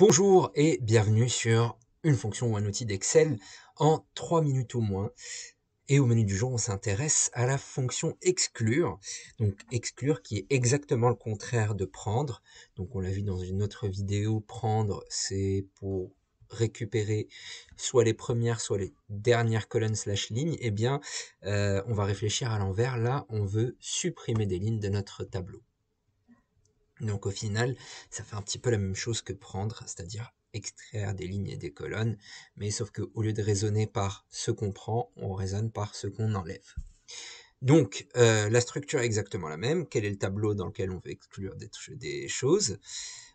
Bonjour et bienvenue sur une fonction ou un outil d'Excel en 3 minutes au moins. Et au menu du jour, on s'intéresse à la fonction exclure. Donc exclure qui est exactement le contraire de prendre. Donc on l'a vu dans une autre vidéo, prendre c'est pour récupérer soit les premières, soit les dernières colonnes slash lignes, eh bien, euh, on va réfléchir à l'envers. Là, on veut supprimer des lignes de notre tableau. Donc au final, ça fait un petit peu la même chose que prendre, c'est-à-dire extraire des lignes et des colonnes, mais sauf que au lieu de raisonner par ce qu'on prend, on raisonne par ce qu'on enlève. Donc euh, la structure est exactement la même, quel est le tableau dans lequel on veut exclure des, des choses,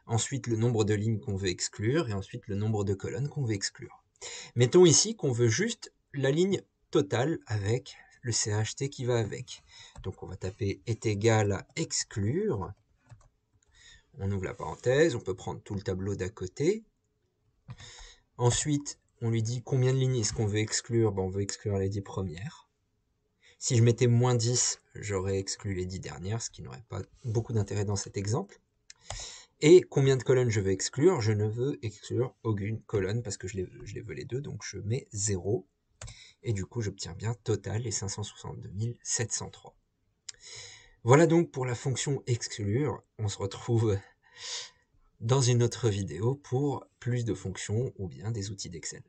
ensuite le nombre de lignes qu'on veut exclure, et ensuite le nombre de colonnes qu'on veut exclure. Mettons ici qu'on veut juste la ligne totale avec le CHT qui va avec. Donc on va taper est égal à exclure, on ouvre la parenthèse, on peut prendre tout le tableau d'à côté. Ensuite, on lui dit combien de lignes est-ce qu'on veut exclure ben, On veut exclure les 10 premières. Si je mettais moins 10, j'aurais exclu les 10 dernières, ce qui n'aurait pas beaucoup d'intérêt dans cet exemple. Et combien de colonnes je veux exclure Je ne veux exclure aucune colonne parce que je les, je les veux les deux, donc je mets 0. Et du coup, j'obtiens bien total les 562 703. Voilà donc pour la fonction exclure. On se retrouve dans une autre vidéo pour plus de fonctions ou bien des outils d'Excel.